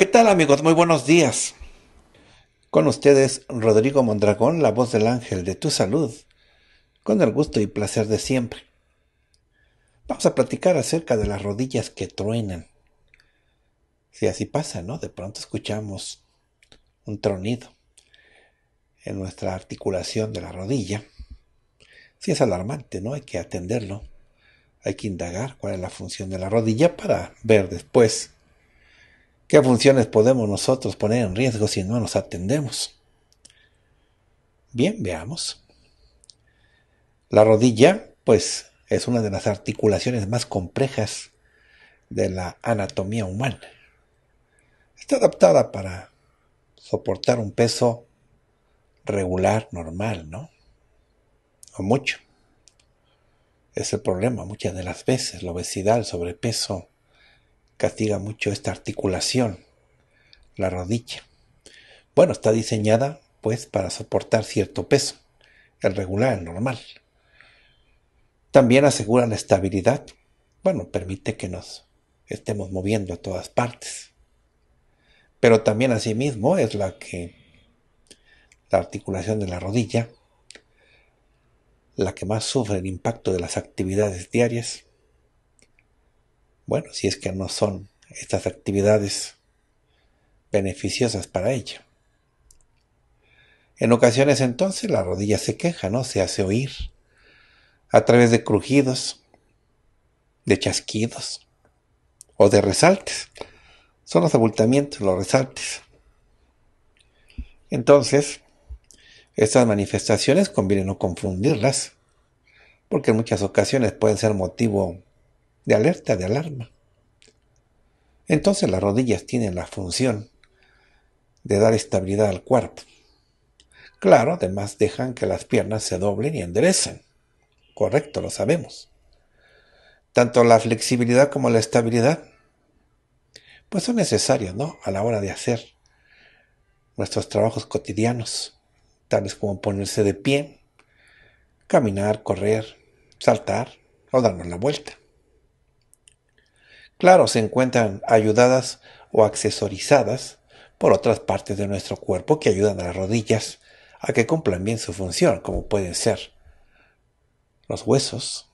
¿qué tal amigos? Muy buenos días. Con ustedes Rodrigo Mondragón, la voz del ángel de tu salud, con el gusto y placer de siempre. Vamos a platicar acerca de las rodillas que truenan. Si así pasa, ¿no? De pronto escuchamos un tronido en nuestra articulación de la rodilla. Si es alarmante, ¿no? Hay que atenderlo. Hay que indagar cuál es la función de la rodilla para ver después ¿Qué funciones podemos nosotros poner en riesgo si no nos atendemos? Bien, veamos. La rodilla, pues, es una de las articulaciones más complejas de la anatomía humana. Está adaptada para soportar un peso regular, normal, ¿no? O mucho. Es el problema muchas de las veces, la obesidad, el sobrepeso, castiga mucho esta articulación, la rodilla. Bueno, está diseñada pues para soportar cierto peso, el regular, el normal. También asegura la estabilidad. Bueno, permite que nos estemos moviendo a todas partes. Pero también asimismo es la que la articulación de la rodilla, la que más sufre el impacto de las actividades diarias bueno, si es que no son estas actividades beneficiosas para ella. En ocasiones entonces la rodilla se queja, ¿no? Se hace oír a través de crujidos, de chasquidos o de resaltes. Son los abultamientos, los resaltes. Entonces, estas manifestaciones conviene no confundirlas, porque en muchas ocasiones pueden ser motivo de alerta, de alarma. Entonces las rodillas tienen la función de dar estabilidad al cuerpo. Claro, además dejan que las piernas se doblen y enderecen. Correcto, lo sabemos. Tanto la flexibilidad como la estabilidad, pues son necesarios ¿no? A la hora de hacer nuestros trabajos cotidianos, tales como ponerse de pie, caminar, correr, saltar o darnos la vuelta. Claro, se encuentran ayudadas o accesorizadas por otras partes de nuestro cuerpo que ayudan a las rodillas a que cumplan bien su función, como pueden ser los huesos,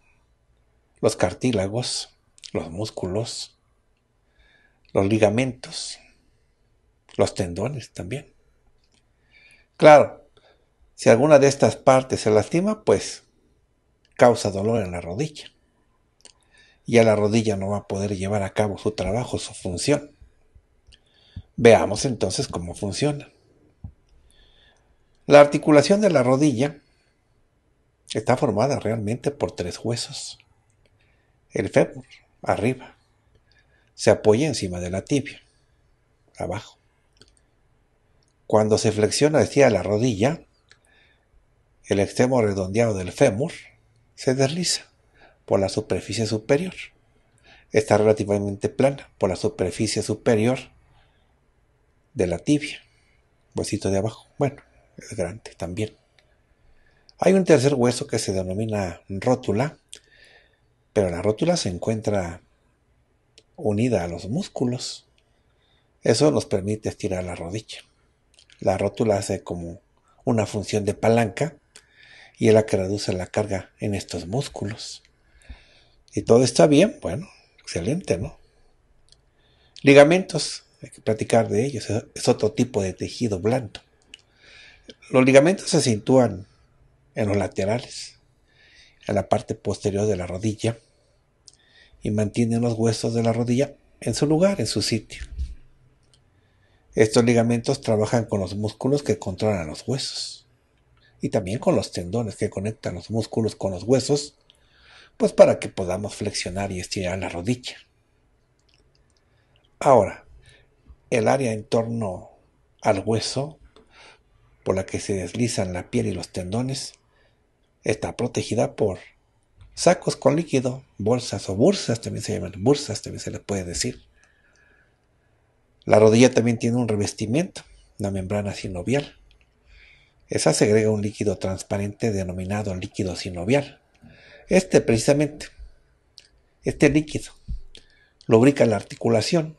los cartílagos, los músculos, los ligamentos, los tendones también. Claro, si alguna de estas partes se lastima, pues causa dolor en la rodilla ya la rodilla no va a poder llevar a cabo su trabajo, su función. Veamos entonces cómo funciona. La articulación de la rodilla está formada realmente por tres huesos. El fémur, arriba, se apoya encima de la tibia, abajo. Cuando se flexiona hacia la rodilla, el extremo redondeado del fémur se desliza por la superficie superior. Está relativamente plana por la superficie superior de la tibia. Huesito de abajo. Bueno, es grande también. Hay un tercer hueso que se denomina rótula, pero la rótula se encuentra unida a los músculos. Eso nos permite estirar la rodilla. La rótula hace como una función de palanca y es la que reduce la carga en estos músculos y todo está bien, bueno, excelente, ¿no? Ligamentos, hay que platicar de ellos, es otro tipo de tejido blando. Los ligamentos se sitúan en los laterales, en la parte posterior de la rodilla, y mantienen los huesos de la rodilla en su lugar, en su sitio. Estos ligamentos trabajan con los músculos que controlan los huesos y también con los tendones que conectan los músculos con los huesos pues para que podamos flexionar y estirar la rodilla. Ahora, el área en torno al hueso, por la que se deslizan la piel y los tendones, está protegida por sacos con líquido, bolsas o bursas, también se llaman bursas, también se les puede decir. La rodilla también tiene un revestimiento, una membrana sinovial. Esa segrega un líquido transparente denominado líquido sinovial. Este precisamente, este líquido, lubrica la articulación.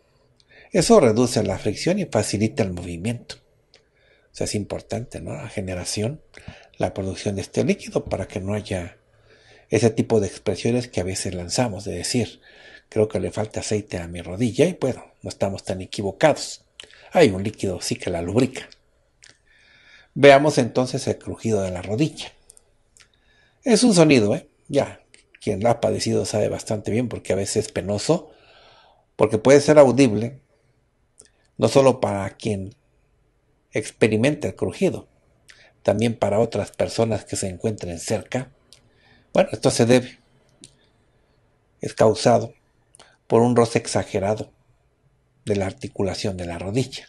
Eso reduce la fricción y facilita el movimiento. O sea, es importante, ¿no? La generación, la producción de este líquido para que no haya ese tipo de expresiones que a veces lanzamos, de decir, creo que le falta aceite a mi rodilla y bueno, no estamos tan equivocados. Hay un líquido sí que la lubrica. Veamos entonces el crujido de la rodilla. Es un sonido, ¿eh? ya, quien la ha padecido sabe bastante bien porque a veces es penoso, porque puede ser audible, no solo para quien experimenta el crujido, también para otras personas que se encuentren cerca. Bueno, esto se debe, es causado por un roce exagerado de la articulación de la rodilla.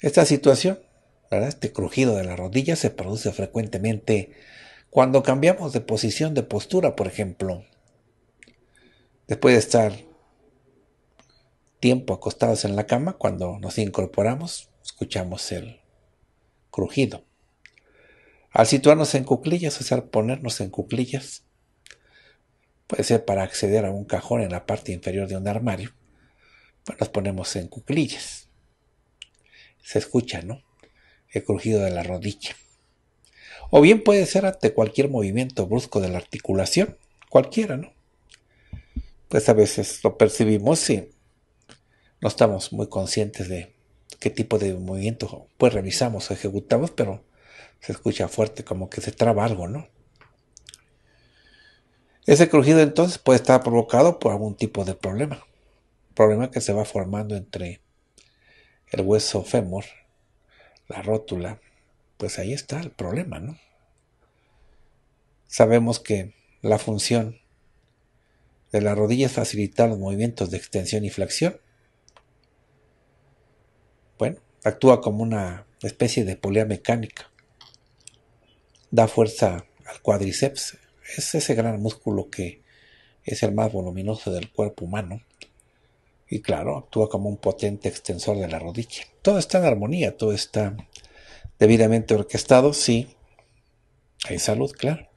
Esta situación, ¿verdad? este crujido de la rodilla se produce frecuentemente cuando cambiamos de posición, de postura, por ejemplo, después de estar tiempo acostados en la cama, cuando nos incorporamos, escuchamos el crujido. Al situarnos en cuclillas, o sea, ponernos en cuclillas, puede ser para acceder a un cajón en la parte inferior de un armario, pues nos ponemos en cuclillas. Se escucha, ¿no? El crujido de la rodilla. O bien puede ser ante cualquier movimiento brusco de la articulación, cualquiera, ¿no? Pues a veces lo percibimos y no estamos muy conscientes de qué tipo de movimiento pues revisamos o ejecutamos, pero se escucha fuerte, como que se traba algo, ¿no? Ese crujido entonces puede estar provocado por algún tipo de problema, problema que se va formando entre el hueso fémur, la rótula, pues ahí está el problema, ¿no? Sabemos que la función de la rodilla es facilitar los movimientos de extensión y flexión. Bueno, actúa como una especie de polea mecánica. Da fuerza al cuádriceps. Es ese gran músculo que es el más voluminoso del cuerpo humano. Y claro, actúa como un potente extensor de la rodilla. Todo está en armonía, todo está debidamente orquestado, sí. Hay salud, claro.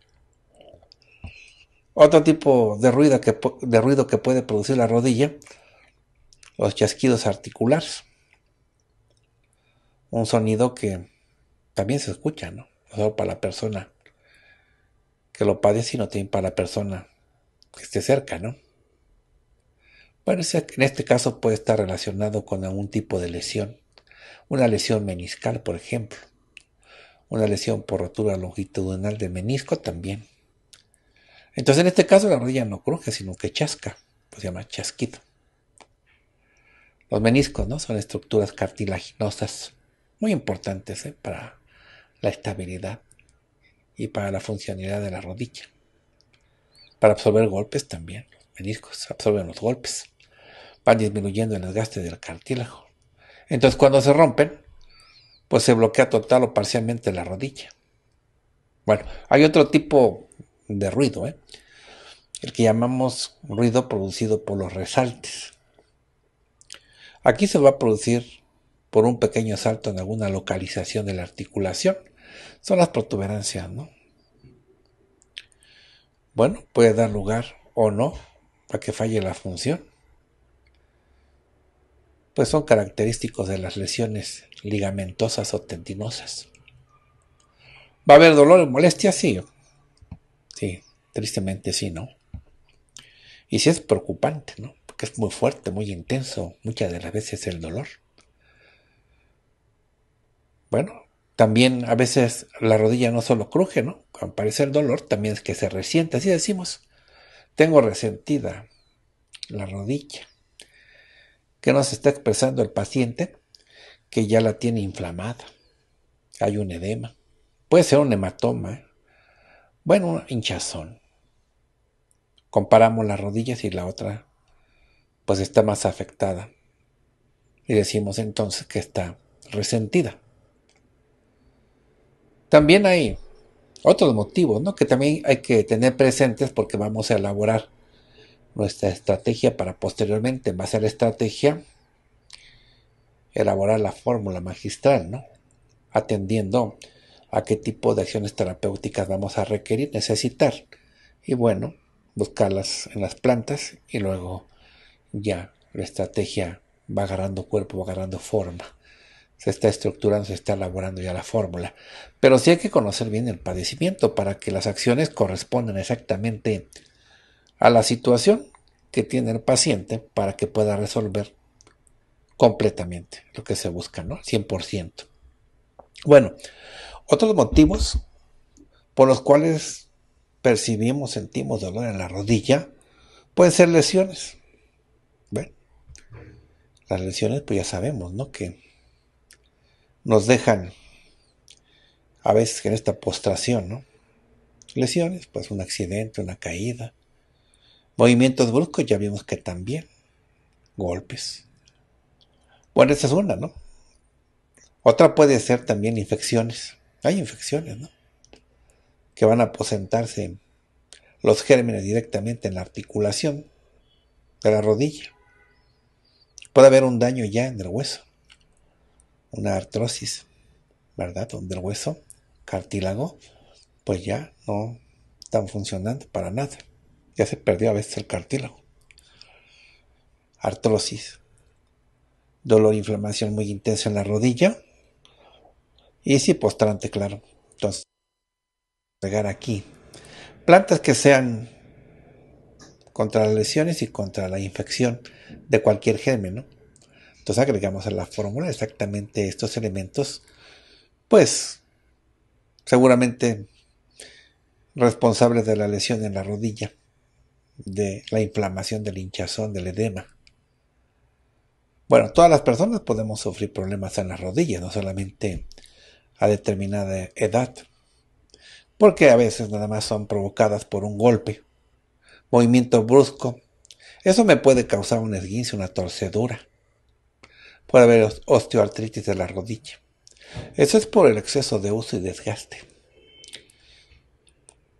Otro tipo de ruido, que, de ruido que puede producir la rodilla, los chasquidos articulares. Un sonido que también se escucha, ¿no? No solo para la persona que lo padece, sino también para la persona que esté cerca, ¿no? Bueno, en este caso puede estar relacionado con algún tipo de lesión. Una lesión meniscal, por ejemplo. Una lesión por rotura longitudinal del menisco también entonces en este caso la rodilla no cruje, sino que chasca, pues se llama chasquido. Los meniscos, ¿no? Son estructuras cartilaginosas muy importantes ¿eh? para la estabilidad y para la funcionalidad de la rodilla. Para absorber golpes también, los meniscos absorben los golpes, van disminuyendo el desgaste del cartílago. Entonces cuando se rompen, pues se bloquea total o parcialmente la rodilla. Bueno, hay otro tipo de ruido, ¿eh? el que llamamos ruido producido por los resaltes. Aquí se va a producir por un pequeño salto en alguna localización de la articulación. Son las protuberancias, ¿no? Bueno, puede dar lugar o no a que falle la función. Pues son característicos de las lesiones ligamentosas o tendinosas. ¿Va a haber dolor o molestia? Sí, Tristemente sí, ¿no? Y sí es preocupante, ¿no? Porque es muy fuerte, muy intenso, muchas de las veces el dolor. Bueno, también a veces la rodilla no solo cruje, ¿no? aparece el dolor, también es que se resiente, así decimos. Tengo resentida la rodilla. ¿Qué nos está expresando el paciente? Que ya la tiene inflamada. Hay un edema. Puede ser un hematoma. Bueno, un hinchazón. Comparamos las rodillas y la otra pues está más afectada. Y decimos entonces que está resentida. También hay otros motivos ¿no? que también hay que tener presentes porque vamos a elaborar nuestra estrategia para posteriormente, va a la estrategia, elaborar la fórmula magistral, ¿no? atendiendo a qué tipo de acciones terapéuticas vamos a requerir, necesitar. Y bueno, buscarlas en las plantas y luego ya la estrategia va agarrando cuerpo, va agarrando forma. Se está estructurando, se está elaborando ya la fórmula. Pero sí hay que conocer bien el padecimiento para que las acciones correspondan exactamente a la situación que tiene el paciente para que pueda resolver completamente lo que se busca, ¿no? 100%. Bueno, otros motivos por los cuales percibimos, sentimos dolor en la rodilla, pueden ser lesiones. Bueno, las lesiones pues ya sabemos, ¿no? Que nos dejan a veces en esta postración, ¿no? Lesiones, pues un accidente, una caída, movimientos bruscos, ya vimos que también, golpes. Bueno, esa es una, ¿no? Otra puede ser también infecciones. Hay infecciones, ¿no? que van a aposentarse los gérmenes directamente en la articulación de la rodilla. Puede haber un daño ya en el hueso, una artrosis, ¿verdad? Donde el hueso, cartílago, pues ya no están funcionando para nada. Ya se perdió a veces el cartílago. Artrosis, dolor, inflamación muy intensa en la rodilla y sí postrante, claro. Entonces, ...pegar aquí. Plantas que sean contra las lesiones y contra la infección de cualquier género. Entonces agregamos a la fórmula exactamente estos elementos, pues seguramente responsables de la lesión en la rodilla, de la inflamación, del hinchazón, del edema. Bueno, todas las personas podemos sufrir problemas en las rodillas, no solamente a determinada edad porque a veces nada más son provocadas por un golpe, movimiento brusco. Eso me puede causar un esguince, una torcedura. Puede haber osteoartritis de la rodilla. Eso es por el exceso de uso y desgaste.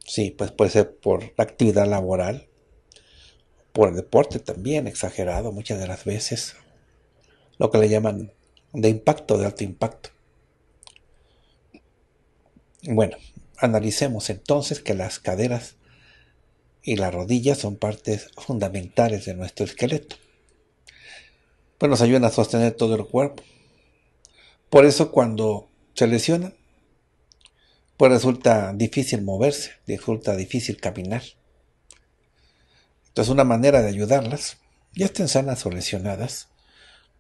Sí, pues puede ser por la actividad laboral, por el deporte también, exagerado muchas de las veces. Lo que le llaman de impacto, de alto impacto. Bueno, Analicemos entonces que las caderas y las rodillas son partes fundamentales de nuestro esqueleto, pues nos ayudan a sostener todo el cuerpo. Por eso cuando se lesionan, pues resulta difícil moverse, resulta difícil caminar. Entonces una manera de ayudarlas, ya estén sanas o lesionadas,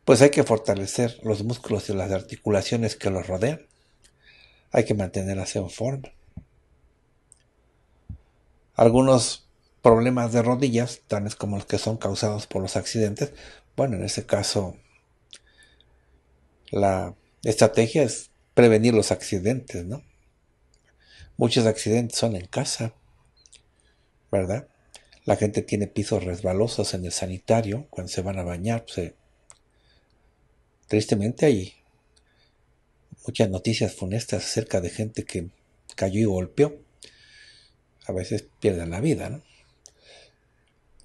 pues hay que fortalecer los músculos y las articulaciones que los rodean. Hay que mantenerlas en forma. Algunos problemas de rodillas, tales como los que son causados por los accidentes, bueno, en ese caso la estrategia es prevenir los accidentes, ¿no? Muchos accidentes son en casa, ¿verdad? La gente tiene pisos resbalosos en el sanitario cuando se van a bañar. Pues, eh, tristemente hay muchas noticias funestas acerca de gente que cayó y golpeó a veces pierden la vida. No,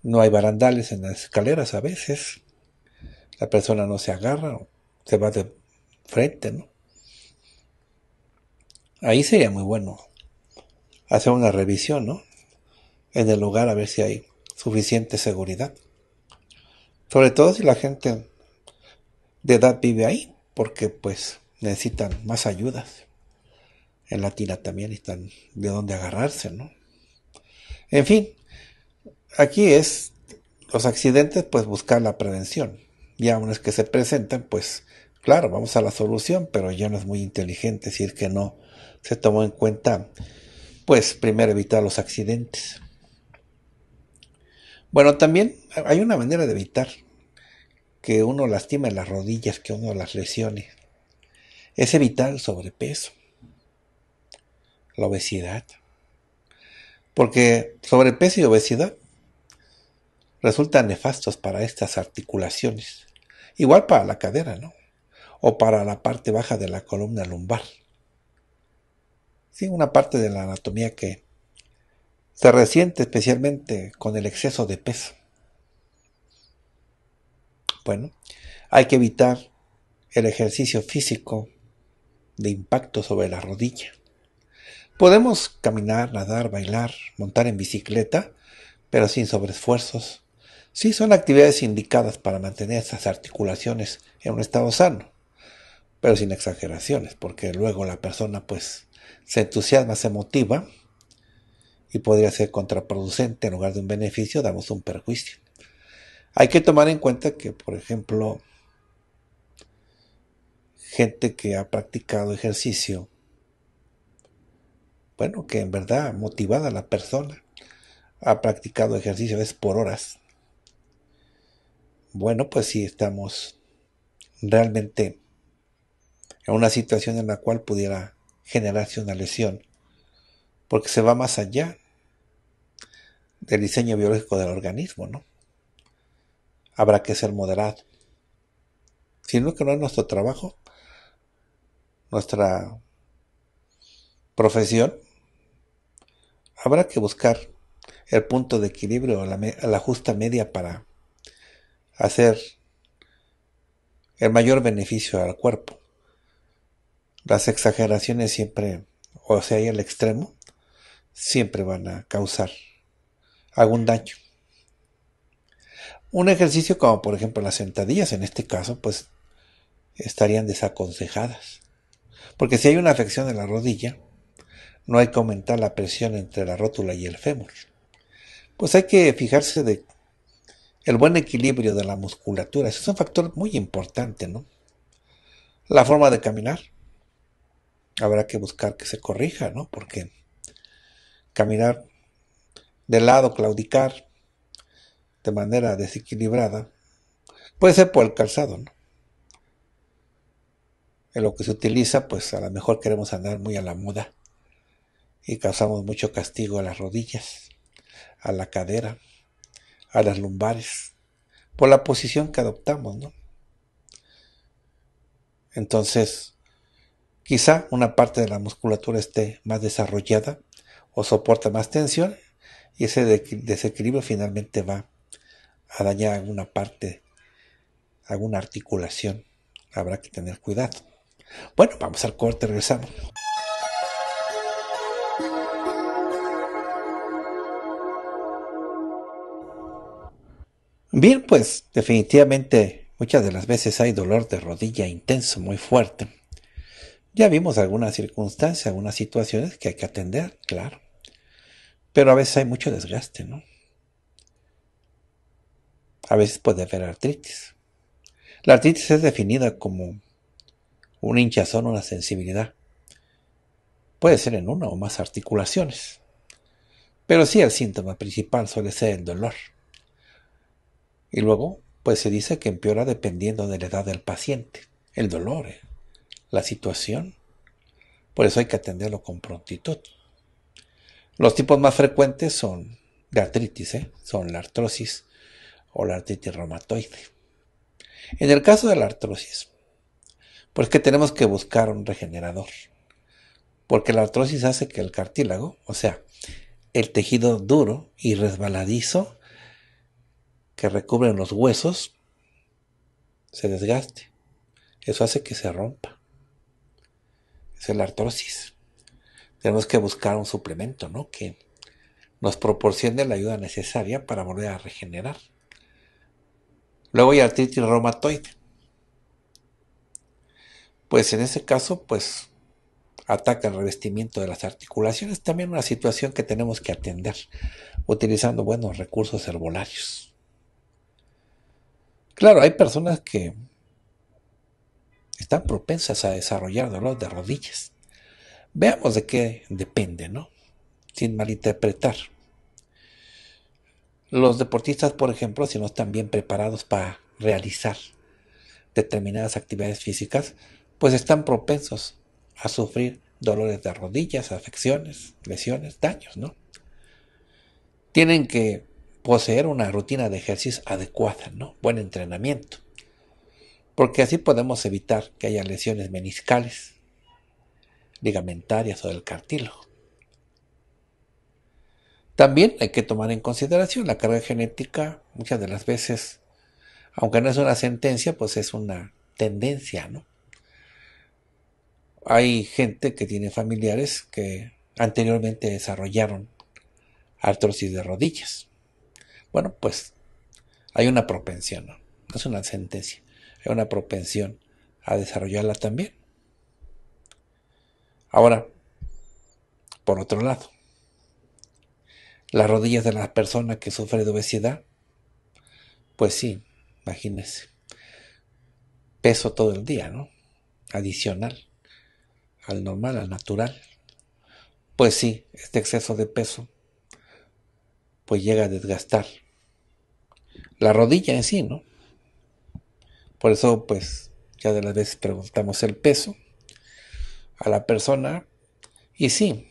no hay barandales en las escaleras a veces. La persona no se agarra, se va de frente. ¿no? Ahí sería muy bueno hacer una revisión ¿no? en el lugar a ver si hay suficiente seguridad. Sobre todo si la gente de edad vive ahí, porque pues necesitan más ayudas. En la Latina también están de dónde agarrarse, ¿no? En fin, aquí es los accidentes, pues buscar la prevención. Ya una vez que se presentan, pues claro, vamos a la solución, pero ya no es muy inteligente decir que no se tomó en cuenta, pues primero evitar los accidentes. Bueno, también hay una manera de evitar que uno lastime las rodillas, que uno las lesione. Es evitar el sobrepeso, la obesidad porque sobrepeso y obesidad resultan nefastos para estas articulaciones. Igual para la cadera, ¿no? O para la parte baja de la columna lumbar. Sí, una parte de la anatomía que se resiente especialmente con el exceso de peso. Bueno, hay que evitar el ejercicio físico de impacto sobre la rodilla. Podemos caminar, nadar, bailar, montar en bicicleta, pero sin sobreesfuerzos. Sí son actividades indicadas para mantener esas articulaciones en un estado sano, pero sin exageraciones, porque luego la persona pues se entusiasma, se motiva y podría ser contraproducente. En lugar de un beneficio, damos un perjuicio. Hay que tomar en cuenta que, por ejemplo, gente que ha practicado ejercicio bueno, que en verdad motivada la persona ha practicado ejercicio es por horas. Bueno, pues si estamos realmente en una situación en la cual pudiera generarse una lesión, porque se va más allá del diseño biológico del organismo, ¿no? Habrá que ser moderado. Sino que no es nuestro trabajo, nuestra profesión, habrá que buscar el punto de equilibrio, o la justa media para hacer el mayor beneficio al cuerpo. Las exageraciones siempre, o sea, y el extremo, siempre van a causar algún daño. Un ejercicio como por ejemplo las sentadillas, en este caso, pues estarían desaconsejadas. Porque si hay una afección en la rodilla, no hay que aumentar la presión entre la rótula y el fémur. Pues hay que fijarse de el buen equilibrio de la musculatura. es un factor muy importante, ¿no? La forma de caminar. Habrá que buscar que se corrija, ¿no? Porque caminar de lado, claudicar de manera desequilibrada, puede ser por el calzado, ¿no? En lo que se utiliza, pues a lo mejor queremos andar muy a la muda y causamos mucho castigo a las rodillas, a la cadera, a las lumbares, por la posición que adoptamos, ¿no? Entonces, quizá una parte de la musculatura esté más desarrollada o soporta más tensión y ese desequilibrio finalmente va a dañar alguna parte, alguna articulación. Habrá que tener cuidado. Bueno, vamos al corte, regresamos. Bien, pues definitivamente muchas de las veces hay dolor de rodilla intenso, muy fuerte. Ya vimos algunas circunstancias, algunas situaciones que hay que atender, claro. Pero a veces hay mucho desgaste, ¿no? A veces puede haber artritis. La artritis es definida como un hinchazón, una sensibilidad. Puede ser en una o más articulaciones. Pero sí el síntoma principal suele ser el dolor. Y luego, pues se dice que empeora dependiendo de la edad del paciente, el dolor, eh, la situación. Por eso hay que atenderlo con prontitud. Los tipos más frecuentes son de artritis, eh, son la artrosis o la artritis reumatoide. En el caso de la artrosis, pues que tenemos que buscar un regenerador, porque la artrosis hace que el cartílago, o sea, el tejido duro y resbaladizo, que recubren los huesos se desgaste. Eso hace que se rompa. es la artrosis. Tenemos que buscar un suplemento, Que nos proporcione la ayuda necesaria para volver a regenerar. Luego hay artritis reumatoide. Pues en ese caso, pues ataca el revestimiento de las articulaciones, también una situación que tenemos que atender utilizando buenos recursos herbolarios. Claro, hay personas que están propensas a desarrollar dolor de rodillas. Veamos de qué depende, ¿no? Sin malinterpretar. Los deportistas, por ejemplo, si no están bien preparados para realizar determinadas actividades físicas, pues están propensos a sufrir dolores de rodillas, afecciones, lesiones, daños, ¿no? Tienen que poseer una rutina de ejercicio adecuada, ¿no? Buen entrenamiento. Porque así podemos evitar que haya lesiones meniscales, ligamentarias o del cartílago. También hay que tomar en consideración la carga genética, muchas de las veces, aunque no es una sentencia, pues es una tendencia, ¿no? Hay gente que tiene familiares que anteriormente desarrollaron artrosis de rodillas. Bueno, pues hay una propensión, ¿no? es una sentencia, hay una propensión a desarrollarla también. Ahora, por otro lado, las rodillas de la persona que sufre de obesidad, pues sí, imagínense, peso todo el día, ¿no? Adicional al normal, al natural. Pues sí, este exceso de peso pues llega a desgastar la rodilla en sí, ¿no? Por eso, pues, ya de las veces preguntamos el peso a la persona y sí,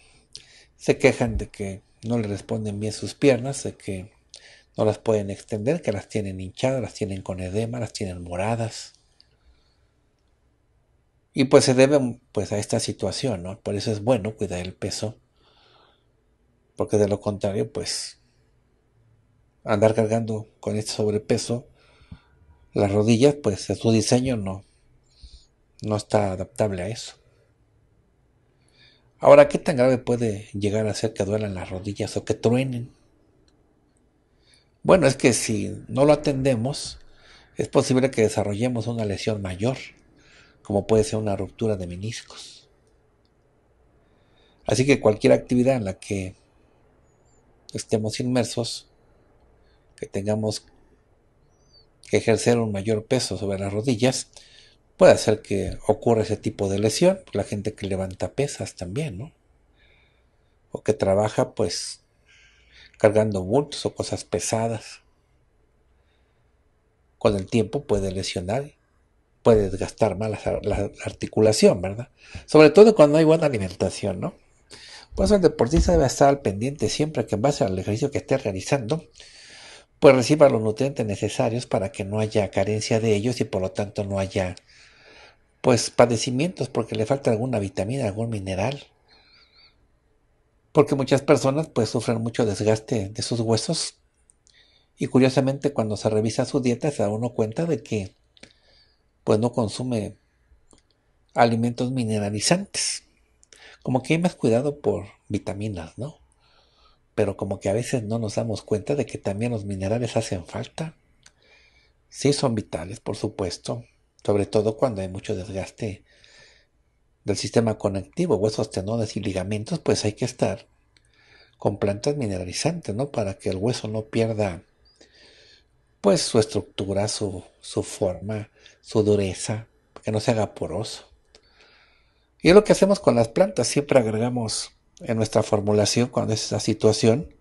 se quejan de que no le responden bien sus piernas, de que no las pueden extender, que las tienen hinchadas, las tienen con edema, las tienen moradas. Y pues se debe pues a esta situación, ¿no? Por eso es bueno cuidar el peso, porque de lo contrario pues andar cargando con este sobrepeso las rodillas, pues su diseño no, no está adaptable a eso. Ahora, ¿qué tan grave puede llegar a ser que duelan las rodillas o que truenen? Bueno, es que si no lo atendemos, es posible que desarrollemos una lesión mayor, como puede ser una ruptura de meniscos. Así que cualquier actividad en la que estemos inmersos que tengamos que ejercer un mayor peso sobre las rodillas, puede hacer que ocurra ese tipo de lesión. Pues, la gente que levanta pesas también, ¿no? O que trabaja, pues, cargando bultos o cosas pesadas. Con el tiempo puede lesionar, puede desgastar más la, articulación, ¿verdad? Sobre todo cuando hay buena alimentación, ¿no? Pues el deportista debe estar al pendiente siempre que en base al ejercicio que esté realizando, pues reciba los nutrientes necesarios para que no haya carencia de ellos y por lo tanto no haya pues padecimientos porque le falta alguna vitamina, algún mineral. Porque muchas personas pues sufren mucho desgaste de sus huesos y curiosamente cuando se revisa su dieta se da uno cuenta de que pues no consume alimentos mineralizantes. Como que hay más cuidado por vitaminas, ¿no? pero como que a veces no nos damos cuenta de que también los minerales hacen falta. Sí son vitales, por supuesto, sobre todo cuando hay mucho desgaste del sistema conectivo, huesos, tenones y ligamentos, pues hay que estar con plantas mineralizantes, ¿no? Para que el hueso no pierda, pues, su estructura, su, su forma, su dureza, que no se haga poroso. Y es lo que hacemos con las plantas, siempre agregamos en nuestra formulación cuando es esa situación,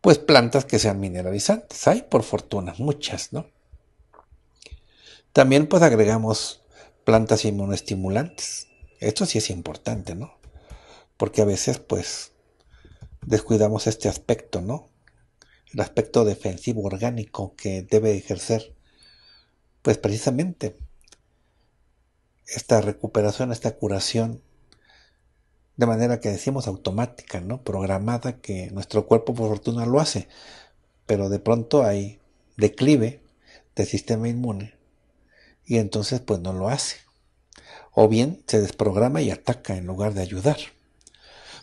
pues plantas que sean mineralizantes. Hay por fortuna muchas, ¿no? También pues agregamos plantas inmunoestimulantes. Esto sí es importante, ¿no? Porque a veces pues descuidamos este aspecto, ¿no? El aspecto defensivo orgánico que debe ejercer pues precisamente esta recuperación, esta curación de manera que decimos automática, ¿no? Programada que nuestro cuerpo por fortuna lo hace, pero de pronto hay declive del sistema inmune y entonces pues no lo hace. O bien se desprograma y ataca en lugar de ayudar.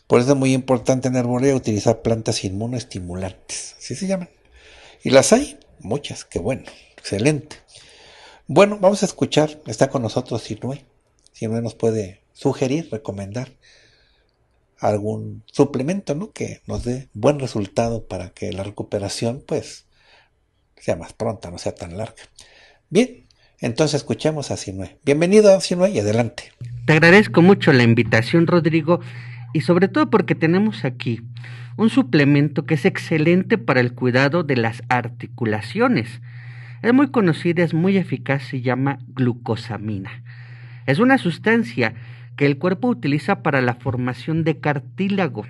Por eso es muy importante en herbolea utilizar plantas inmunoestimulantes, así se llaman. Y las hay, muchas, qué bueno, excelente. Bueno, vamos a escuchar, está con nosotros Sinue. Sinue nos puede sugerir, recomendar algún suplemento ¿no? que nos dé buen resultado para que la recuperación pues sea más pronta, no sea tan larga. Bien, entonces escuchemos a Sinue. Bienvenido a Sinue y adelante. Te agradezco mucho la invitación, Rodrigo, y sobre todo porque tenemos aquí un suplemento que es excelente para el cuidado de las articulaciones. Es muy conocida, es muy eficaz, se llama glucosamina. Es una sustancia el cuerpo utiliza para la formación de cartílago.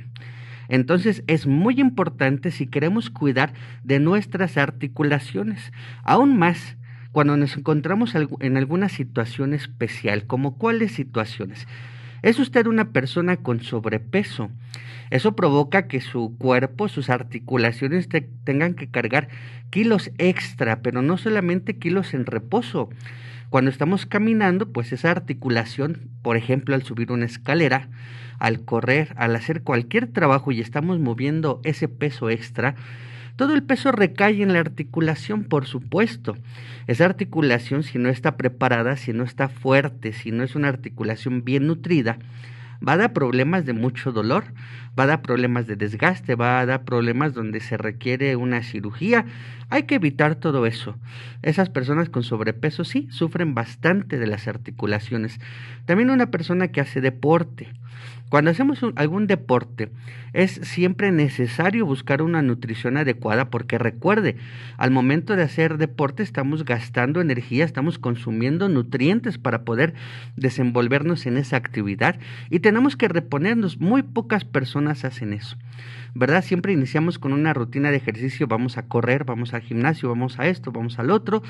Entonces es muy importante si queremos cuidar de nuestras articulaciones, aún más cuando nos encontramos en alguna situación especial, como cuáles situaciones. Es usted una persona con sobrepeso. Eso provoca que su cuerpo, sus articulaciones tengan que cargar kilos extra, pero no solamente kilos en reposo, cuando estamos caminando, pues esa articulación, por ejemplo, al subir una escalera, al correr, al hacer cualquier trabajo y estamos moviendo ese peso extra, todo el peso recae en la articulación, por supuesto. Esa articulación, si no está preparada, si no está fuerte, si no es una articulación bien nutrida, va a dar problemas de mucho dolor, va a dar problemas de desgaste, va a dar problemas donde se requiere una cirugía. Hay que evitar todo eso. Esas personas con sobrepeso sí sufren bastante de las articulaciones. También una persona que hace deporte. Cuando hacemos algún deporte, es siempre necesario buscar una nutrición adecuada porque recuerde, al momento de hacer deporte estamos gastando energía, estamos consumiendo nutrientes para poder desenvolvernos en esa actividad y tenemos que reponernos. Muy pocas personas hacen eso. ¿verdad? Siempre iniciamos con una rutina de ejercicio, vamos a correr, vamos al gimnasio, vamos a esto, vamos al otro,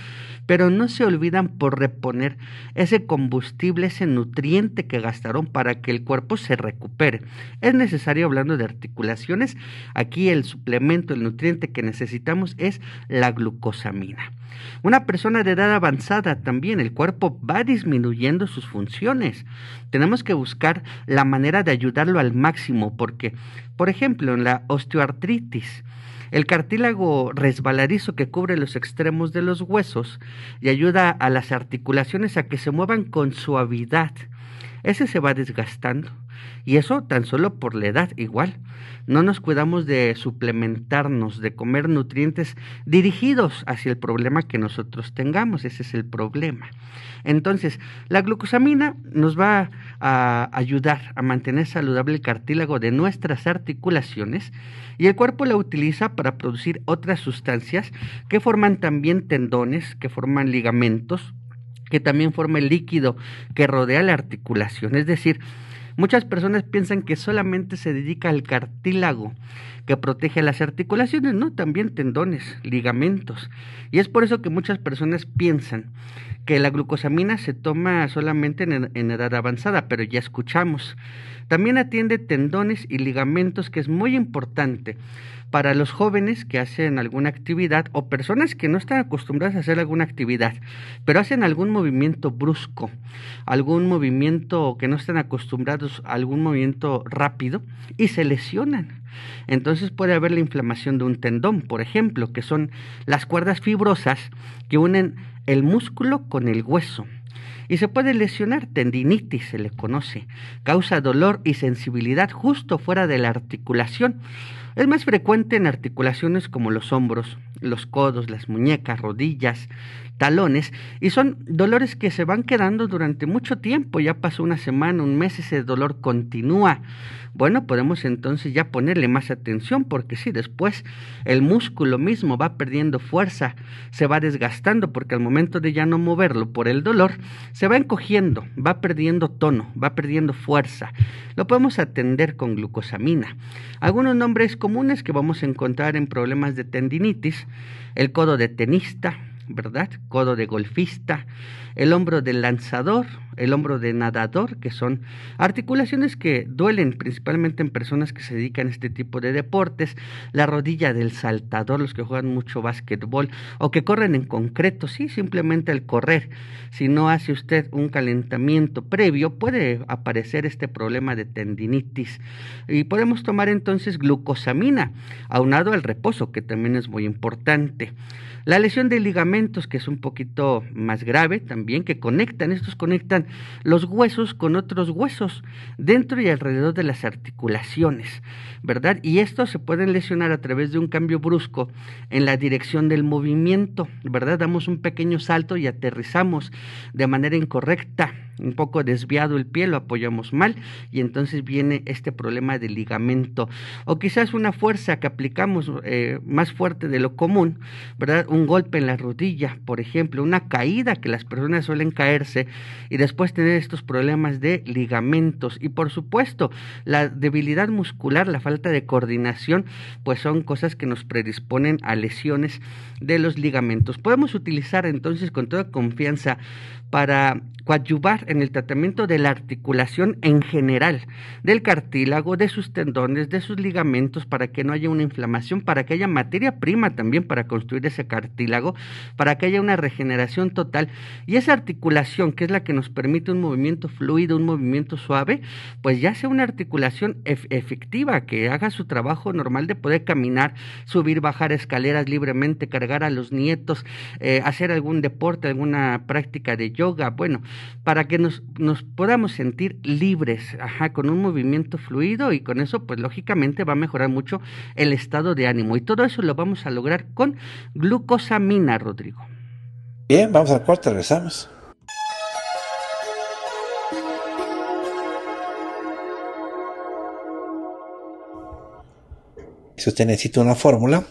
pero no se olvidan por reponer ese combustible, ese nutriente que gastaron para que el cuerpo se recupere. Es necesario, hablando de articulaciones, aquí el suplemento, el nutriente que necesitamos es la glucosamina. Una persona de edad avanzada también, el cuerpo va disminuyendo sus funciones. Tenemos que buscar la manera de ayudarlo al máximo porque, por ejemplo, en la osteoartritis, el cartílago resbaladizo que cubre los extremos de los huesos y ayuda a las articulaciones a que se muevan con suavidad. Ese se va desgastando. Y eso tan solo por la edad, igual. No nos cuidamos de suplementarnos, de comer nutrientes dirigidos hacia el problema que nosotros tengamos. Ese es el problema. Entonces, la glucosamina nos va a ayudar a mantener saludable el cartílago de nuestras articulaciones y el cuerpo la utiliza para producir otras sustancias que forman también tendones, que forman ligamentos, que también forma el líquido que rodea la articulación. Es decir, Muchas personas piensan que solamente se dedica al cartílago, que protege las articulaciones, no, también tendones, ligamentos. Y es por eso que muchas personas piensan que la glucosamina se toma solamente en, edad avanzada, pero ya escuchamos. También atiende tendones y ligamentos, que es muy importante para los jóvenes que hacen alguna actividad o personas que no están acostumbradas a hacer alguna actividad, pero hacen algún movimiento brusco, algún movimiento que no están acostumbrados, algún movimiento rápido y se lesionan. Entonces puede haber la inflamación de un tendón, por ejemplo, que son las cuerdas fibrosas que unen el músculo con el hueso y se puede lesionar, tendinitis se le conoce, causa dolor y sensibilidad justo fuera de la articulación. Es más frecuente en articulaciones como los hombros, los codos, las muñecas, rodillas, talones, y son dolores que se van quedando durante mucho tiempo. Ya pasó una semana, un mes, ese dolor continúa. Bueno, podemos entonces ya ponerle más atención porque si después el músculo mismo va perdiendo fuerza, se va desgastando porque al momento de ya no moverlo por el dolor, se va encogiendo, va perdiendo tono, va perdiendo fuerza. Lo podemos atender con glucosamina. Algunos nombres comunes que vamos a encontrar en problemas de tendinitis, el codo de tenista, ¿verdad? Codo de golfista, el hombro del lanzador, el hombro de nadador, que son articulaciones que duelen principalmente en personas que se dedican a este tipo de deportes, la rodilla del saltador, los que juegan mucho básquetbol o que corren en concreto, sí, simplemente al correr. Si no hace usted un calentamiento previo, puede aparecer este problema de tendinitis. Y podemos tomar entonces glucosamina, aunado al reposo, que también es muy importante. La lesión de ligamentos, que es un poquito más grave también, que conectan, estos conectan los huesos con otros huesos dentro y alrededor de las articulaciones, ¿verdad? Y estos se pueden lesionar a través de un cambio brusco en la dirección del movimiento, ¿verdad? Damos un pequeño salto y aterrizamos de manera incorrecta un poco desviado el pie, lo apoyamos mal y entonces viene este problema de ligamento. O quizás una fuerza que aplicamos eh, más fuerte de lo común, ¿verdad? Un golpe en la rodilla, por ejemplo, una caída que las personas suelen caerse y después tener estos problemas de ligamentos. Y por supuesto, la debilidad muscular, la falta de coordinación, pues son cosas que nos predisponen a lesiones de los ligamentos. Podemos utilizar entonces con toda confianza para coadyuvar en el tratamiento de la articulación en general, del cartílago, de sus tendones, de sus ligamentos, para que no haya una inflamación, para que haya materia prima también para construir ese cartílago, para que haya una regeneración total. Y esa articulación, que es la que nos permite un movimiento fluido, un movimiento suave, pues ya sea una articulación efectiva, que haga su trabajo normal de poder caminar, subir, bajar escaleras libremente, cargar a los nietos, eh, hacer algún deporte, alguna práctica de yoga, yoga, bueno, para que nos, podamos sentir libres, con un movimiento fluido y con eso, pues lógicamente va a mejorar mucho el estado de ánimo. Y todo eso lo vamos a lograr con glucosamina, Rodrigo. Bien, vamos al cuarto, regresamos. Si usted necesita una fórmula,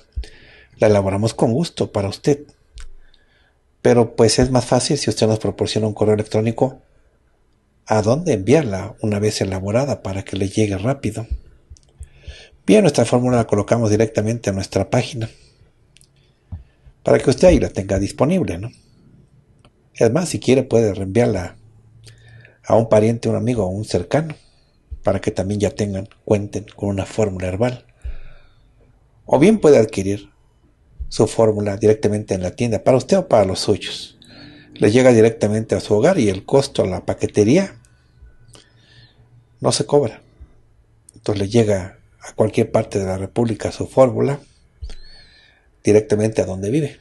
la elaboramos con gusto para usted. Pero pues es más fácil si usted nos proporciona un correo electrónico a dónde enviarla una vez elaborada para que le llegue rápido. Bien, nuestra fórmula la colocamos directamente a nuestra página para que usted ahí la tenga disponible. ¿no? Es más, si quiere puede reenviarla a un pariente, un amigo o un cercano para que también ya tengan, cuenten con una fórmula herbal. O bien puede adquirir su fórmula directamente en la tienda, para usted o para los suyos. Le llega directamente a su hogar y el costo a la paquetería no se cobra. Entonces le llega a cualquier parte de la República su fórmula directamente a donde vive.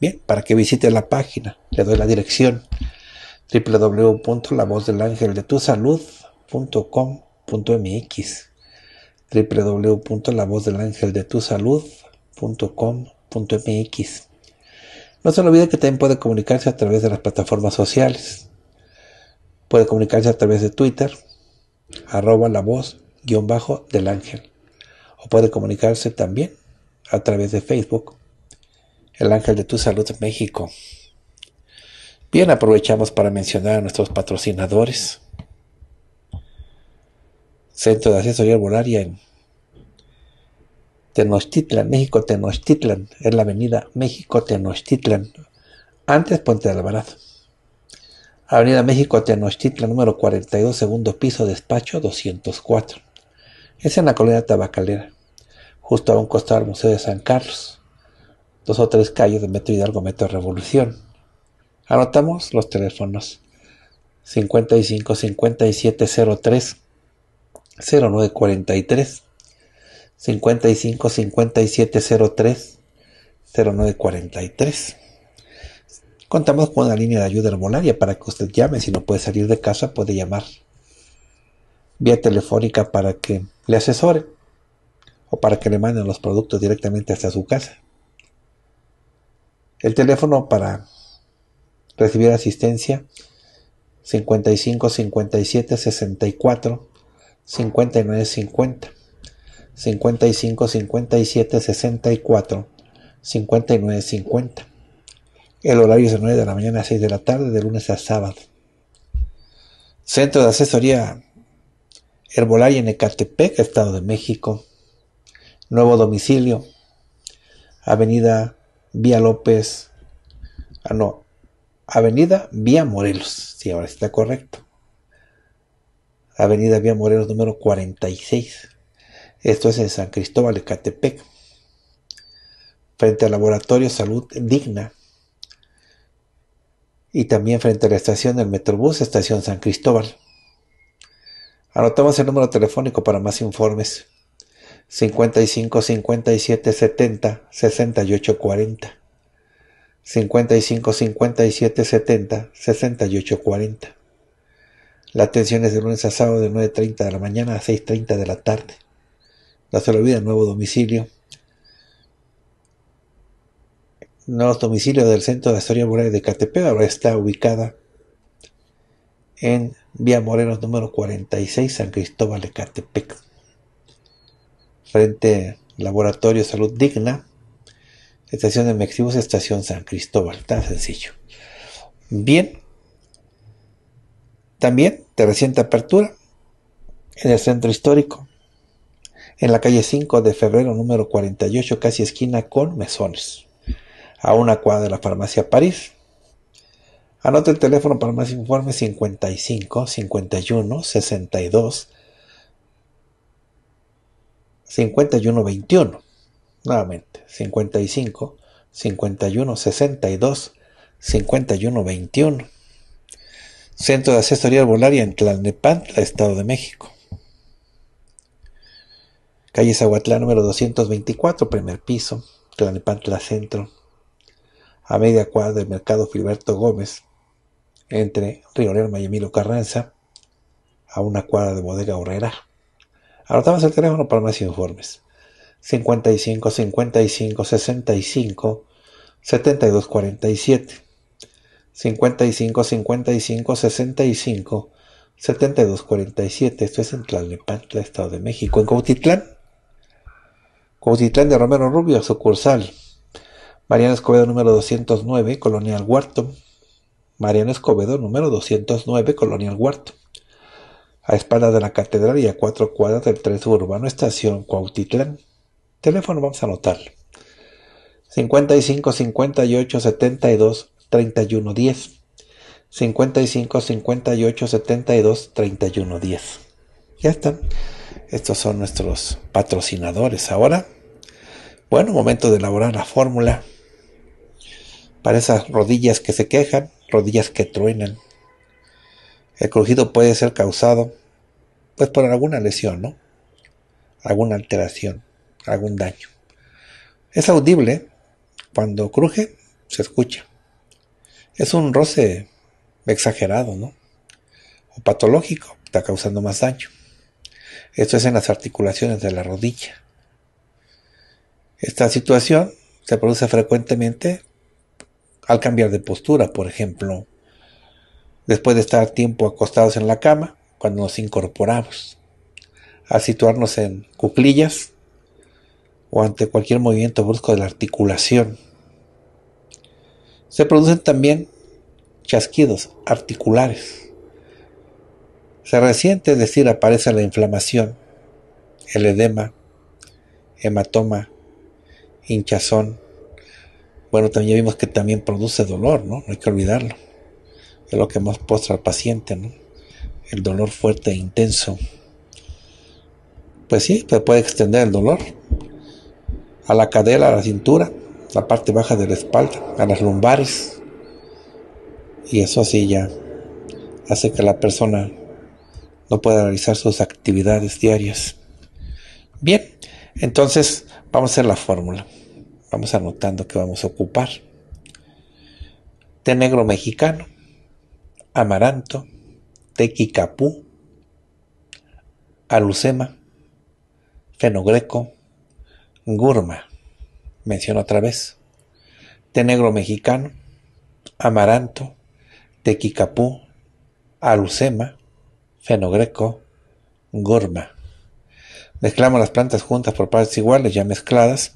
Bien, para que visite la página, le doy la dirección www.lavozdelangeldetusalud.com.mx www.lavozdelangeldetusalud.com .mx. No se olvide que también puede comunicarse a través de las plataformas sociales. Puede comunicarse a través de Twitter, arroba la voz guión bajo del ángel. O puede comunicarse también a través de Facebook, el ángel de tu salud México. Bien, aprovechamos para mencionar a nuestros patrocinadores. Centro de Asesoría Arbolaria en Tenochtitlan, México Tenochtitlan, en la avenida México Tenochtitlan, antes Puente de Alvarado. Avenida México Tenochtitlan, número 42, segundo piso, despacho 204. Es en la colonia Tabacalera, justo a un costado del Museo de San Carlos, dos o tres calles de Metro Hidalgo, Metro Revolución. Anotamos los teléfonos 55 5703 0943 55 57 03 09 Contamos con una línea de ayuda herbolaria para que usted llame. Si no puede salir de casa, puede llamar vía telefónica para que le asesore o para que le manden los productos directamente hasta su casa. El teléfono para recibir asistencia 55 57 64 59 50. 55 57 64 59 50. El horario es de 9 de la mañana a 6 de la tarde, de lunes a sábado. Centro de Asesoría Herbolaria en Ecatepec, Estado de México. Nuevo domicilio. Avenida Vía López. Ah, no. Avenida Vía Morelos. Sí, ahora está correcto. Avenida Vía Morelos número 46. Esto es en San Cristóbal, Ecatepec, frente al Laboratorio Salud Digna y también frente a la estación del Metrobús, Estación San Cristóbal. Anotamos el número telefónico para más informes. 55 57 70 68 40. 55 57 70 68 40. La atención es de lunes a sábado de 9.30 de la mañana a 6.30 de la tarde. La se olvida nuevo domicilio. Nuevos domicilios del centro de Historia Moral de Catepec ahora está ubicada en Vía Moreno número 46, San Cristóbal de Catepec. Frente Laboratorio Salud Digna, Estación de Mexibus, Estación San Cristóbal. Tan sencillo. Bien. También de reciente apertura en el centro histórico en la calle 5 de febrero número 48, casi esquina con Mesones, a una cuadra de la farmacia París. Anota el teléfono para más informes 55 51 62 51 21. Nuevamente, 55 51 62 51 21. Centro de Asesoría Arbolaria en Tlalnepantla, Estado de México. Calle Zahuatlán, número 224, primer piso, Tlanepantla Centro, a media cuadra del Mercado Filiberto Gómez, entre Río Lerma y Emilio Carranza, a una cuadra de Bodega Horrera. Anotamos el teléfono para más informes. 55 55 65 72 47 55 55 65 72 47 Esto es en Tlalnepantla, Estado de México. En Cautitlán Cuautitlán de Romero Rubio, sucursal. Mariano Escobedo número 209, Colonial Huarto. Mariano Escobedo número 209, Colonial Huarto. A espaldas de la catedral y a cuatro cuadras del tren suburbano Estación Cuautitlán. Teléfono vamos a anotar. 55 58 72 31 10. 55 58 72 31 10. Ya está. Estos son nuestros patrocinadores ahora. Bueno, momento de elaborar la fórmula para esas rodillas que se quejan, rodillas que truenan. El crujido puede ser causado pues por alguna lesión, ¿no? Alguna alteración, algún daño. Es audible cuando cruje, se escucha. Es un roce exagerado, ¿no? O patológico, está causando más daño. Esto es en las articulaciones de la rodilla. Esta situación se produce frecuentemente al cambiar de postura, por ejemplo, después de estar tiempo acostados en la cama, cuando nos incorporamos, a situarnos en cuclillas o ante cualquier movimiento brusco de la articulación. Se producen también chasquidos articulares se resiente, es decir, aparece la inflamación, el edema, hematoma, hinchazón. Bueno, también vimos que también produce dolor, ¿no? No hay que olvidarlo. Es lo que más postra al paciente, ¿no? El dolor fuerte e intenso. Pues sí, puede extender el dolor a la cadera, a la cintura, la parte baja de la espalda, a las lumbares. Y eso así ya hace que la persona no pueda realizar sus actividades diarias. Bien, entonces vamos a hacer la fórmula. Vamos anotando que vamos a ocupar. Té negro mexicano, amaranto, tequicapú, alucema, fenogreco, gurma. Menciono otra vez. Té negro mexicano, amaranto, tequicapú, alucema, fenogreco, gorma. Mezclamos las plantas juntas por partes iguales, ya mezcladas.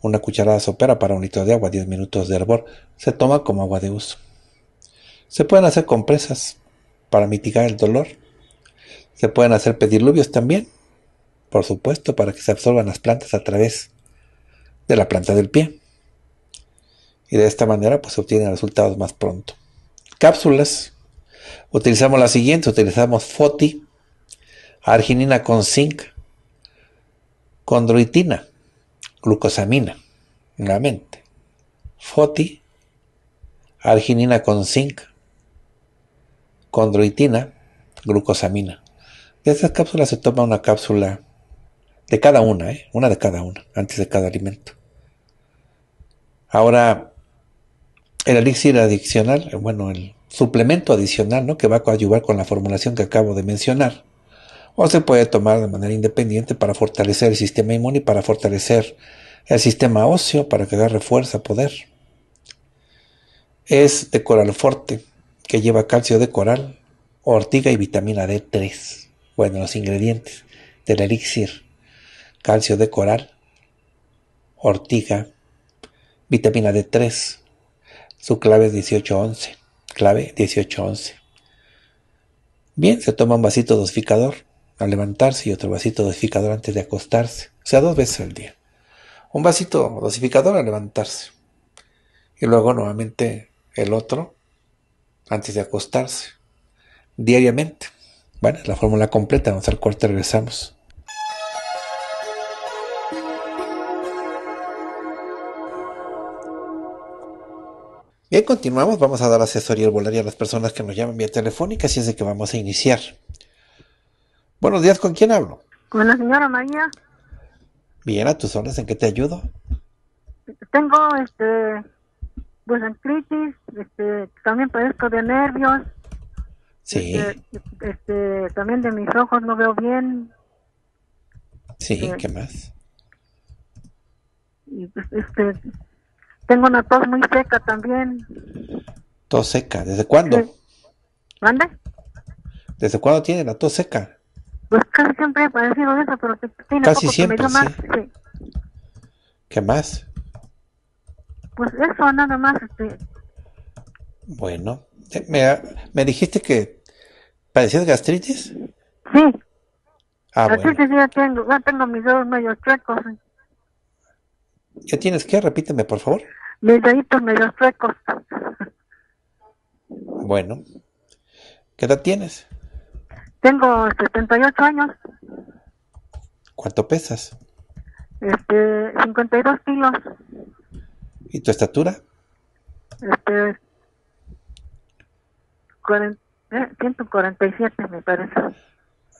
Una cucharada sopera para un litro de agua, 10 minutos de hervor. Se toma como agua de uso. Se pueden hacer compresas para mitigar el dolor. Se pueden hacer pediluvios también, por supuesto, para que se absorban las plantas a través de la planta del pie. Y de esta manera pues se obtienen resultados más pronto. Cápsulas Utilizamos la siguiente, utilizamos FOTI, arginina con zinc, condroitina, glucosamina, nuevamente. FOTI, arginina con zinc, condroitina, glucosamina. De estas cápsulas se toma una cápsula de cada una, ¿eh? una de cada una, antes de cada alimento. Ahora, el elixir adicional, eh, bueno, el suplemento adicional ¿no? que va a ayudar con la formulación que acabo de mencionar. O se puede tomar de manera independiente para fortalecer el sistema inmune y para fortalecer el sistema óseo para que agarre fuerza, poder. Es de coral fuerte que lleva calcio de coral, ortiga y vitamina D3. Bueno, los ingredientes del elixir. Calcio de coral, ortiga, vitamina D3. Su clave es 1811 clave 1811. Bien, se toma un vasito dosificador al levantarse y otro vasito dosificador antes de acostarse, o sea, dos veces al día. Un vasito dosificador al levantarse y luego nuevamente el otro antes de acostarse, diariamente. Bueno, la fórmula completa, vamos al corte, regresamos. Bien, continuamos. Vamos a dar asesoría y a las personas que nos llamen vía telefónica, así es de que vamos a iniciar. Buenos días, ¿con quién hablo? Con la señora María. Bien, a tus horas, ¿en qué te ayudo? Tengo, este, pues, en crisis. este, también padezco de nervios. Sí. Este, este también de mis ojos no veo bien. Sí, este, ¿qué más? Pues, este, tengo una tos muy seca también. Tos seca, ¿desde cuándo? ¿Desde cuándo tiene la tos seca? Pues casi siempre he padecido eso, pero que tiene casi poco siempre, más. ¿Qué más? Pues eso, nada más. Este. Bueno, eh, me, me dijiste que padecías gastritis. Sí. Ah, gastritis ya tengo, ya tengo mis dedos medio chuecos. ¿Ya tienes qué? Repíteme, por favor. Mis deditos medio suecos. Bueno. ¿Qué edad tienes? Tengo 78 años. ¿Cuánto pesas? Este, 52 kilos. ¿Y tu estatura? Este, 147 eh, me parece.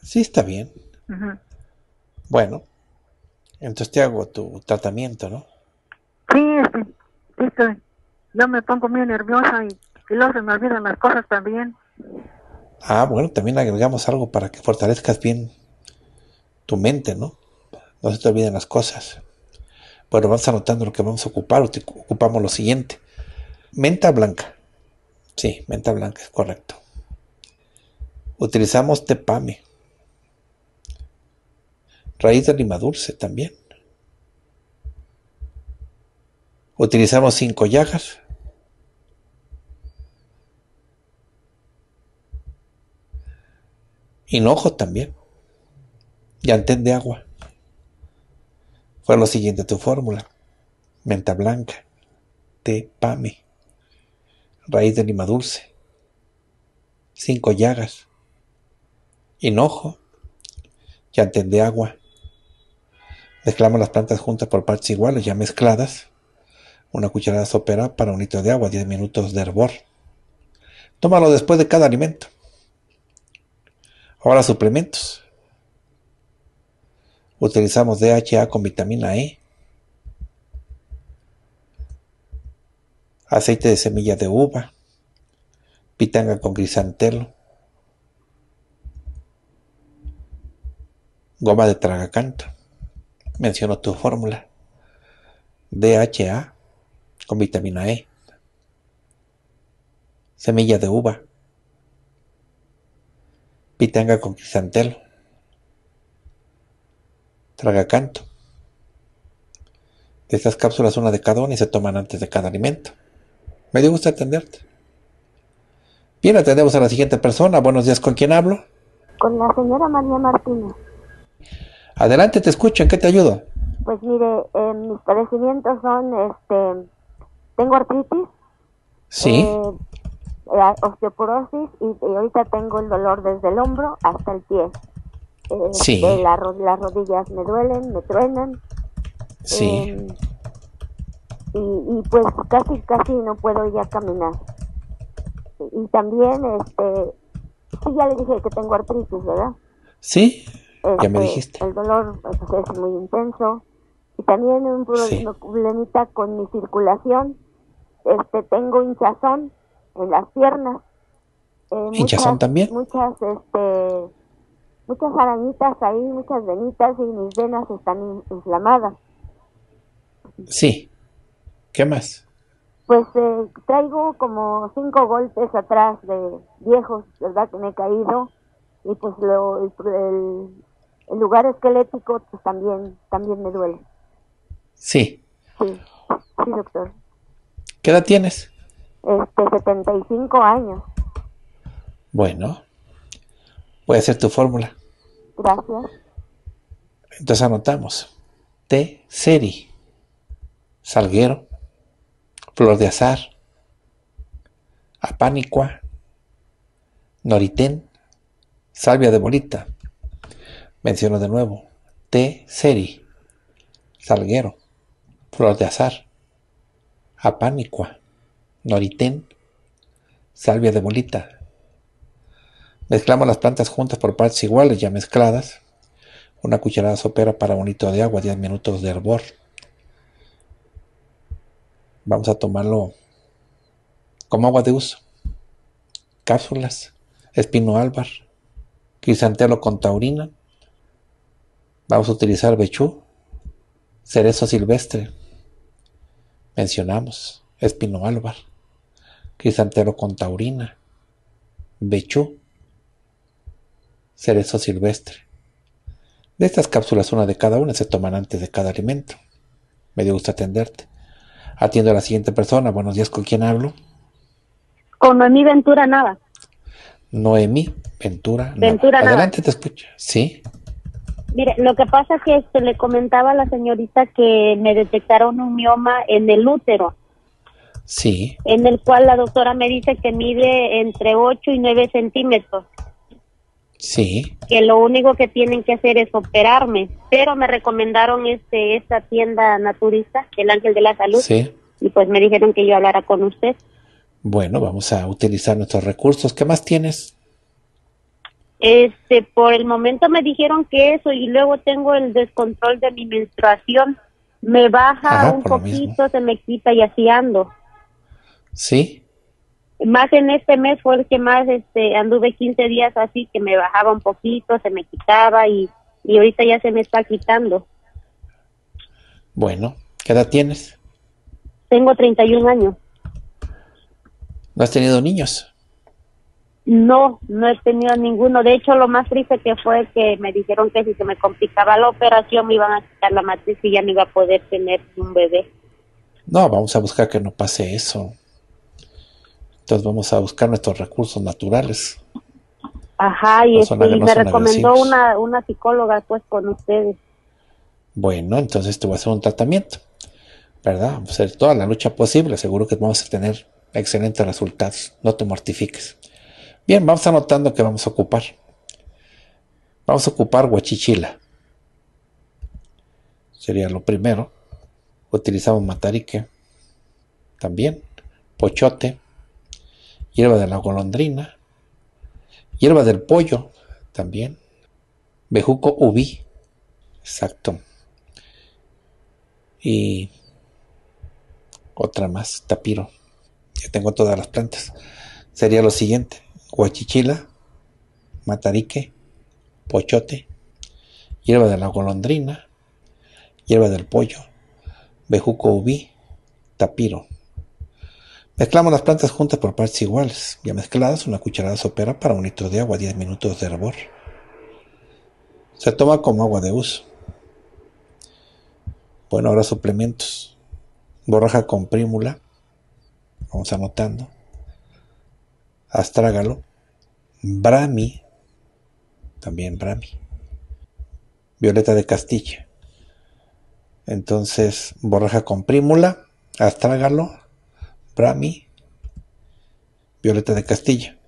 Sí, está bien. Bueno, entonces te hago tu tratamiento, ¿no? Sí, yo me pongo muy nerviosa y, y luego se me olvidan las cosas también. Ah, bueno, también agregamos algo para que fortalezcas bien tu mente, ¿no? No se te olviden las cosas. Bueno, vamos anotando lo que vamos a ocupar, ocupamos lo siguiente. Menta blanca. Sí, menta blanca es correcto. Utilizamos tepame raíz de lima dulce también. Utilizamos cinco llagas. Hinojo también. Yantén de agua. Fue lo siguiente tu fórmula. Menta blanca. Té pame. Raíz de lima dulce. Cinco llagas. Hinojo. Yantén de agua Mezclamos las plantas juntas por partes iguales, ya mezcladas. Una cucharada sopera para un litro de agua, 10 minutos de hervor. Tómalo después de cada alimento. Ahora suplementos. Utilizamos DHA con vitamina E. Aceite de semilla de uva. Pitanga con grisantelo. Goma de tragacanto menciono tu fórmula. DHA con vitamina E. Semilla de uva. Pitanga con crisantelo. Tragacanto. De estas cápsulas una de cada una y se toman antes de cada alimento. Me dio gusto atenderte. Bien, atendemos a la siguiente persona. Buenos días, ¿con quién hablo? Con la señora María Martínez. Adelante, te escucho, qué te ayudo? Pues mire, eh, mis padecimientos son, este, tengo artritis. Sí. Eh, eh, osteoporosis y, ahorita tengo el dolor desde el hombro hasta el pie. sí. las rodillas me duelen, me truenan. Sí. Y, pues casi, casi no puedo ya caminar. Y, también, este, ya le dije que tengo artritis, ¿verdad? Sí ya este, me dijiste. El dolor es muy intenso. Y también un problema con mi circulación. Este, tengo hinchazón en las piernas. Eh, ¿Hinchazón también? Muchas, este, muchas arañitas ahí, muchas venitas y mis venas están inflamadas. Sí. ¿Qué más? Pues eh, traigo como cinco golpes atrás de viejos, ¿verdad? Que me he caído. Y pues lo, el, el lugar esquelético pues, también, también me duele. Sí. Sí, doctor. ¿Qué edad tienes? Este, 75 años. Bueno, voy a hacer tu fórmula. Gracias. Entonces anotamos. T. Seri. Salguero. Flor de azar. Apánicua. Noritén. Salvia de bolita Menciono de nuevo. T. Seri. Salguero. Flor de azar. Apánicua. Noritén. Salvia de bolita. Mezclamos las plantas juntas por partes iguales ya mezcladas. Una cucharada sopera para un litro de agua, 10 minutos de hervor. Vamos a tomarlo como agua de uso. Cápsulas, espino álvar, crisantelo con taurina, Vamos a utilizar bechú, cerezo silvestre, mencionamos, espino álvar, crisantero con taurina, bechú, cerezo silvestre. De estas cápsulas, una de cada una se toman antes de cada alimento. Me dio gusto atenderte. Atiendo a la siguiente persona. Buenos días, ¿con quién hablo? Con Noemí Ventura nada. Noemí Ventura Nada. Adelante, te escucho. Sí. Mire, lo que pasa es que este, le comentaba a la señorita que me detectaron un mioma en el útero. Sí. En el cual la doctora me dice que mide entre 8 y 9 centímetros. Sí. Que lo único que tienen que hacer es operarme. Pero me recomendaron este esta tienda naturista, el Ángel de la Salud. Sí. Y pues me dijeron que yo hablara con usted. Bueno, vamos a utilizar nuestros recursos. ¿Qué más tienes? Este, por el momento me dijeron que eso y luego tengo el descontrol de mi menstruación. Me baja un poquito, se me quita y así ando. Sí. Más en este mes fue el que más este anduve 15 días así que me bajaba un poquito, se me quitaba y, y ahorita ya se me está quitando. Bueno, ¿qué edad tienes? Tengo 31 años. ¿No has tenido niños? No, no he tenido ninguno. De hecho, lo más triste que fue que me dijeron que si se me complicaba la operación me iban a quitar la matriz y ya no iba a poder tener un bebé. No, vamos a buscar que no pase eso. Entonces vamos a buscar nuestros recursos naturales. Ajá, y, este, me recomendó una, una psicóloga pues con ustedes. Bueno, entonces te voy a hacer un tratamiento, ¿verdad? Vamos a hacer toda la lucha posible. Seguro que vamos a tener excelentes resultados. No te mortifiques. Bien, vamos anotando que vamos a ocupar. Vamos a ocupar huachichila. Sería lo primero. Utilizamos matarique. También. Pochote. Hierba de la golondrina. Hierba del pollo. También. Bejuco ubi Exacto. Y otra más. Tapiro. Ya tengo todas las plantas. Sería lo siguiente Guachichila, matarique, pochote, hierba de la golondrina, hierba del pollo, bejuco ubi tapiro. Mezclamos las plantas juntas por partes iguales, ya mezcladas una cucharada sopera para un litro de agua, 10 minutos de hervor. Se toma como agua de uso. Bueno, ahora suplementos. Borraja con prímula. Vamos anotando astrágalo, brami, también brami, violeta de Castilla. Entonces, borraja con prímula, astrágalo, brami, violeta de Castilla.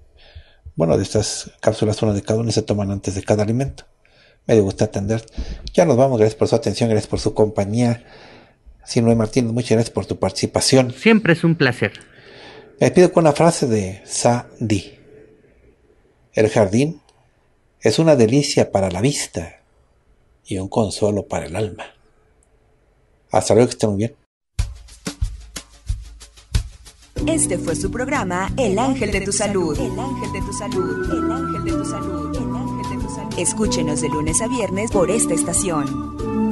Bueno, de estas cápsulas, una de cada una se toman antes de cada alimento. Me gusta atender. Ya nos vamos, gracias por su atención, gracias por su compañía. Sinue Martín. muchas gracias por tu participación. Siempre es un placer. Me pido con la frase de Di. El jardín es una delicia para la vista y un consuelo para el alma. Hasta luego, que estén muy bien. Este fue su programa El Ángel de tu Salud. El Ángel de tu Salud. El Ángel de tu Salud. El Ángel de tu Salud. Escúchenos de lunes a viernes por esta estación.